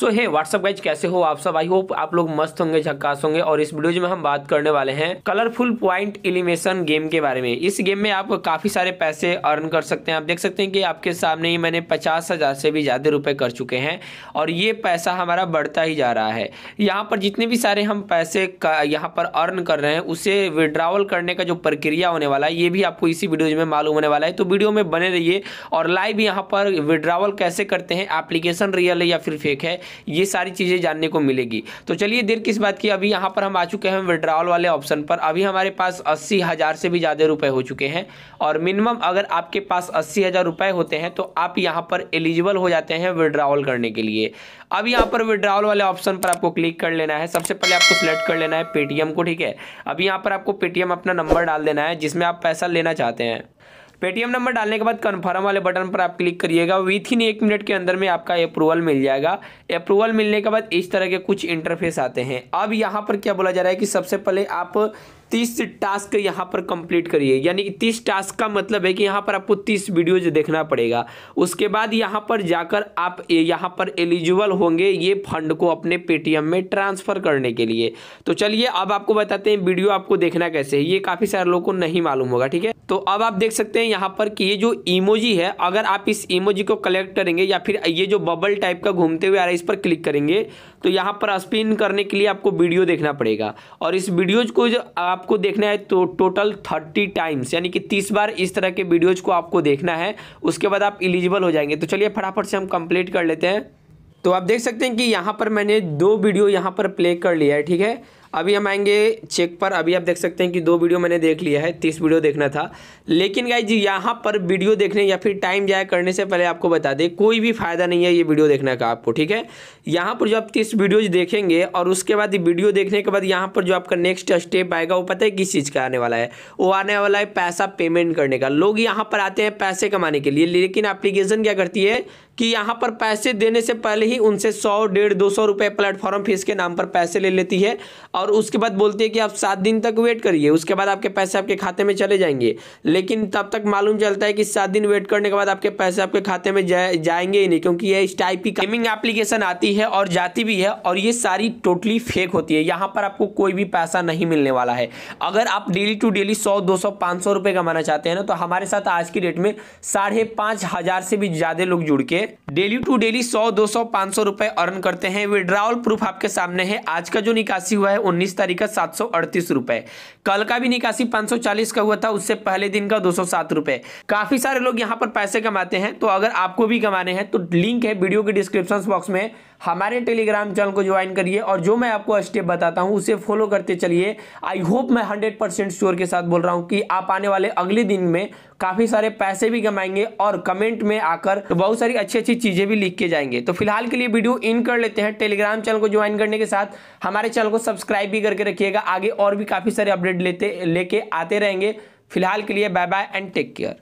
सो हे what's up guys कैसे हो आप सब आई होप आप लोग मस्त होंगे झक्कास होंगे और इस वीडियो में हम बात करने वाले हैं कलरफुल पॉइंट एलिमेशन गेम के बारे में इस गेम में आप काफी सारे पैसे अर्न कर सकते हैं आप देख सकते हैं कि आपके सामने ही मैंने पचास हजार से भी ज्यादा रुपए कर चुके हैं और ये पैसा हमारा बढ़ता ही जा रहा है यहाँ पर जितने भी सारे हम पैसे यहाँ पर अर्न कर रहे हैं उसे विड्रावल करने का जो प्रक्रिया होने वाला है ये भी आपको इसी वीडियो में मालूम होने वाला है तो वीडियो में बने रहिए और लाइव यहाँ पर विड्रावल कैसे करते हैं एप्लीकेशन रियल है या फिर फेक है ये सारी चीज़ें जानने को मिलेगी तो चलिए देर किस बात की अभी यहाँ पर हम आ चुके हैं विड्रॉल वाले ऑप्शन पर अभी हमारे पास अस्सी हज़ार से भी ज़्यादा रुपये हो चुके हैं और मिनिमम अगर आपके पास अस्सी हज़ार रुपये होते हैं तो आप यहाँ पर एलिजिबल हो जाते हैं विड्रॉल करने के लिए अब यहाँ पर विड्रॉल वाले ऑप्शन पर आपको क्लिक कर लेना है सबसे पहले आपको सिलेक्ट कर लेना है पेटीएम को ठीक है अभी यहाँ पर आपको पेटीएम अपना नंबर डाल देना है जिसमें आप पैसा लेना चाहते हैं पेटीएम नंबर डालने के बाद कन्फर्म वाले बटन पर आप क्लिक करिएगा विथ इन एक मिनट के अंदर में आपका अप्रूवल मिल जाएगा अप्रूवल मिलने के बाद इस तरह के कुछ इंटरफेस आते हैं अब यहाँ पर क्या बोला जा रहा है कि सबसे पहले आप तीस टास्क यहाँ पर कंप्लीट करिए यानी कि तीस टास्क का मतलब है कि यहाँ पर आपको तीस वीडियोज देखना पड़ेगा उसके बाद यहाँ पर जाकर आप यहाँ पर एलिजिबल होंगे ये फंड को अपने पेटीएम में ट्रांसफ़र करने के लिए तो चलिए अब आपको बताते हैं वीडियो आपको देखना कैसे है ये काफ़ी सारे लोगों को नहीं मालूम होगा ठीक है तो अब आप देख सकते हैं यहाँ पर कि ये जो इमोजी है अगर आप इस इमोजी को कलेक्ट करेंगे या फिर ये जो बबल टाइप का घूमते हुए आ रहा है इस पर क्लिक करेंगे तो यहाँ पर स्पिन करने के लिए आपको वीडियो देखना पड़ेगा और इस वीडियोज को जो आप आपको देखना है तो टोटल थर्टी टाइम्स यानी कि तीस बार इस तरह के वीडियोज़ को आपको देखना है उसके बाद आप इलिजिबल हो जाएंगे तो चलिए फटाफट से हम कंप्लीट कर लेते हैं तो आप देख सकते हैं कि यहाँ पर मैंने दो वीडियो यहाँ पर प्ले कर लिया है ठीक है अभी हम आएंगे चेक पर अभी आप देख सकते हैं कि दो वीडियो मैंने देख लिया है तीस वीडियो देखना था लेकिन जी यहाँ पर वीडियो देखने या फिर टाइम जाया करने से पहले आपको बता दें कोई भी फ़ायदा नहीं है ये वीडियो देखने का आपको ठीक है यहाँ पर जो आप तीस वीडियोज देखेंगे और उसके बाद वीडियो देखने के बाद यहाँ पर जो आपका नेक्स्ट स्टेप आएगा वो पता है किस चीज़ का आने वाला है वो आने वाला है पैसा पेमेंट करने का लोग यहाँ पर आते हैं पैसे कमाने के लिए लेकिन एप्लीकेशन क्या करती है कि यहाँ पर पैसे देने से पहले ही उनसे सौ डेढ़ दो सौ रुपये प्लेटफॉर्म फीस के नाम पर पैसे ले लेती है और उसके बाद बोलती है कि आप सात दिन तक वेट करिए उसके बाद आपके पैसे आपके खाते में चले जाएंगे लेकिन तब तक मालूम चलता है कि सात दिन वेट करने के बाद आपके पैसे आपके खाते में जा, जाएंगे ही नहीं क्योंकि ये इस टाइप की गेमिंग एप्लीकेशन आती है और जाती भी है और ये सारी टोटली फेक होती है यहाँ पर आपको कोई भी पैसा नहीं मिलने वाला है अगर आप डेली टू डेली सौ दो सौ पाँच सौ रुपये कमाना चाहते हैं ना तो हमारे साथ आज की डेट में साढ़े पाँच हज़ार से भी ज़्यादा लोग जुड़ के डेली टू डेली सौ दो सौ पाँच सौ रुपए अर्न करते हैं विड्रॉल प्रूफ आपके सामने है आज का जो निकासी हुआ है उन्नीस तारीख का सात सौ अड़तीस रुपए कल का भी निकासी पाँच सौ चालीस का हुआ था उससे पहले दिन का दो सौ सात रुपए काफी सारे लोग यहाँ पर पैसे कमाते हैं तो अगर आपको भी कमाने हैं तो लिंक है वीडियो के डिस्क्रिप्शन बॉक्स में हमारे टेलीग्राम चैनल को ज्वाइन करिए और जो मैं आपको स्टेप बताता हूँ उसे फॉलो करते चलिए आई होप मैं हंड्रेड परसेंट श्योर के साथ बोल रहा हूँ कि आप आने वाले अगले दिन में काफी सारे पैसे भी कमाएंगे और कमेंट में आकर बहुत सारी अच्छी अच्छी अच्छी चीज़ें भी लिख के जाएंगे तो फिलहाल के लिए वीडियो इन कर लेते हैं टेलीग्राम चैनल को ज्वाइन करने के साथ हमारे चैनल को सब्सक्राइब भी करके रखिएगा आगे और भी काफ़ी सारे अपडेट लेते लेके आते रहेंगे फिलहाल के लिए bye bye and take care